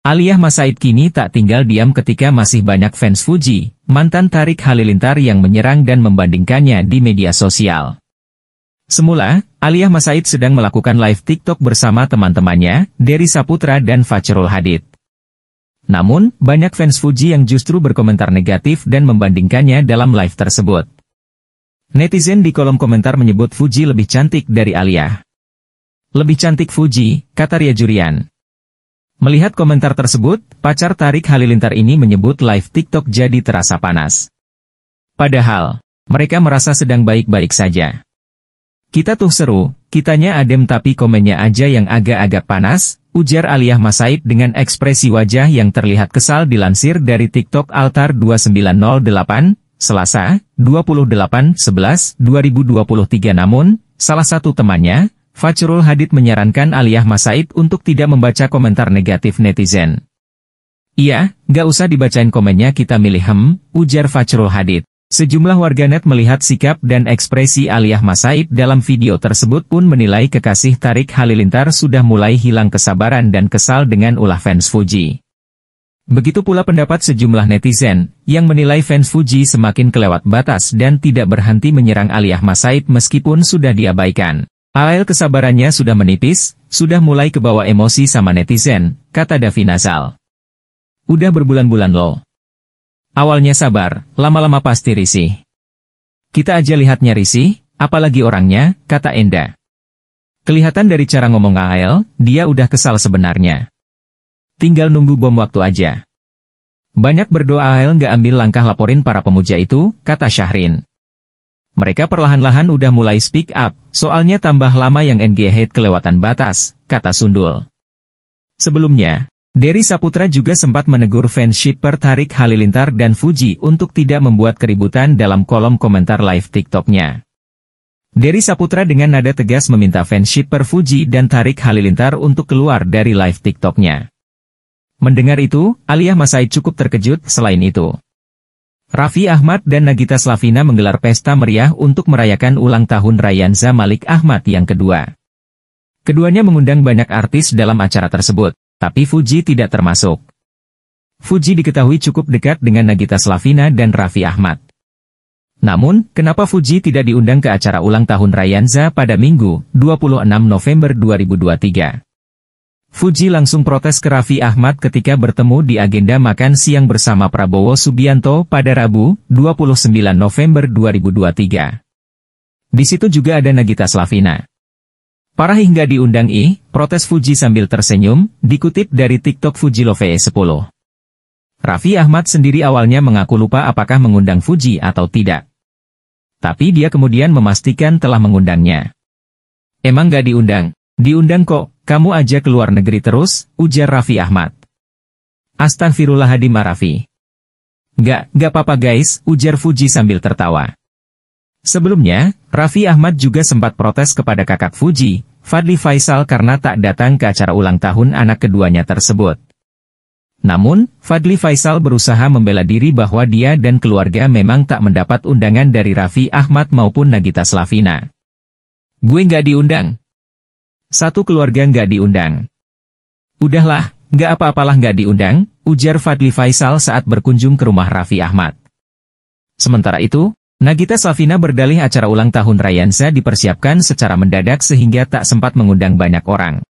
Aliyah Masaid kini tak tinggal diam ketika masih banyak fans Fuji, mantan Tarik Halilintar yang menyerang dan membandingkannya di media sosial. Semula, Aliyah Masaid sedang melakukan live TikTok bersama teman-temannya, Dery Saputra dan Fajrul Hadid. Namun, banyak fans Fuji yang justru berkomentar negatif dan membandingkannya dalam live tersebut. Netizen di kolom komentar menyebut Fuji lebih cantik dari Aliyah. Lebih cantik Fuji, kata Ria Jurian. Melihat komentar tersebut, pacar Tarik Halilintar ini menyebut live TikTok jadi terasa panas. Padahal, mereka merasa sedang baik-baik saja. Kita tuh seru, kitanya adem tapi komennya aja yang agak-agak panas, ujar Aliyah Masaid dengan ekspresi wajah yang terlihat kesal dilansir dari TikTok Altar 2908, Selasa, 28.11.2023 namun, salah satu temannya, Fajrul Hadid menyarankan Aliyah Masaid untuk tidak membaca komentar negatif netizen. Iya, gak usah dibacain komennya kita milih hem, ujar Fajrul Hadid. Sejumlah warganet melihat sikap dan ekspresi Aliyah Masaid dalam video tersebut pun menilai kekasih Tarik Halilintar sudah mulai hilang kesabaran dan kesal dengan ulah fans Fuji. Begitu pula pendapat sejumlah netizen, yang menilai fans Fuji semakin kelewat batas dan tidak berhenti menyerang Aliyah Masaid meskipun sudah diabaikan. Alail kesabarannya sudah menipis, sudah mulai kebawa emosi sama netizen, kata Davi Nasal. Udah berbulan-bulan loh. Awalnya sabar, lama-lama pasti risih. Kita aja lihatnya risih, apalagi orangnya, kata Enda. Kelihatan dari cara ngomong Ael, dia udah kesal sebenarnya. Tinggal nunggu bom waktu aja. Banyak berdoa Ael nggak ambil langkah laporin para pemuja itu, kata Syahrin. Mereka perlahan-lahan udah mulai speak up, soalnya tambah lama yang NG Head kelewatan batas, kata Sundul. Sebelumnya, Derry Saputra juga sempat menegur fanshipper Tarik Halilintar dan Fuji untuk tidak membuat keributan dalam kolom komentar live TikToknya. Derry Saputra dengan nada tegas meminta fanshipper Fuji dan Tarik Halilintar untuk keluar dari live TikToknya. Mendengar itu, Aliyah Masai cukup terkejut selain itu. Raffi Ahmad dan Nagita Slavina menggelar pesta meriah untuk merayakan ulang tahun Rayanza Malik Ahmad yang kedua. Keduanya mengundang banyak artis dalam acara tersebut, tapi Fuji tidak termasuk. Fuji diketahui cukup dekat dengan Nagita Slavina dan Raffi Ahmad. Namun, kenapa Fuji tidak diundang ke acara ulang tahun Ryanza pada Minggu, 26 November 2023? Fuji langsung protes ke Raffi Ahmad ketika bertemu di agenda makan siang bersama Prabowo Subianto pada Rabu, 29 November 2023. Di situ juga ada Nagita Slavina. Parah hingga diundang I, protes Fuji sambil tersenyum, dikutip dari TikTok Fuji Love 10 Raffi Ahmad sendiri awalnya mengaku lupa apakah mengundang Fuji atau tidak. Tapi dia kemudian memastikan telah mengundangnya. Emang gak diundang? Diundang kok, kamu aja keluar negeri terus, ujar Raffi Ahmad. Astagfirullahaladzim Raffi. Gak, gak apa-apa guys, ujar Fuji sambil tertawa. Sebelumnya, Raffi Ahmad juga sempat protes kepada kakak Fuji, Fadli Faisal karena tak datang ke acara ulang tahun anak keduanya tersebut. Namun, Fadli Faisal berusaha membela diri bahwa dia dan keluarga memang tak mendapat undangan dari Raffi Ahmad maupun Nagita Slavina. Gue nggak diundang, satu keluarga nggak diundang. Udahlah, nggak apa-apalah nggak diundang, ujar Fadli Faisal saat berkunjung ke rumah Raffi Ahmad. Sementara itu, Nagita Slavina berdalih acara ulang tahun Rayansa dipersiapkan secara mendadak sehingga tak sempat mengundang banyak orang.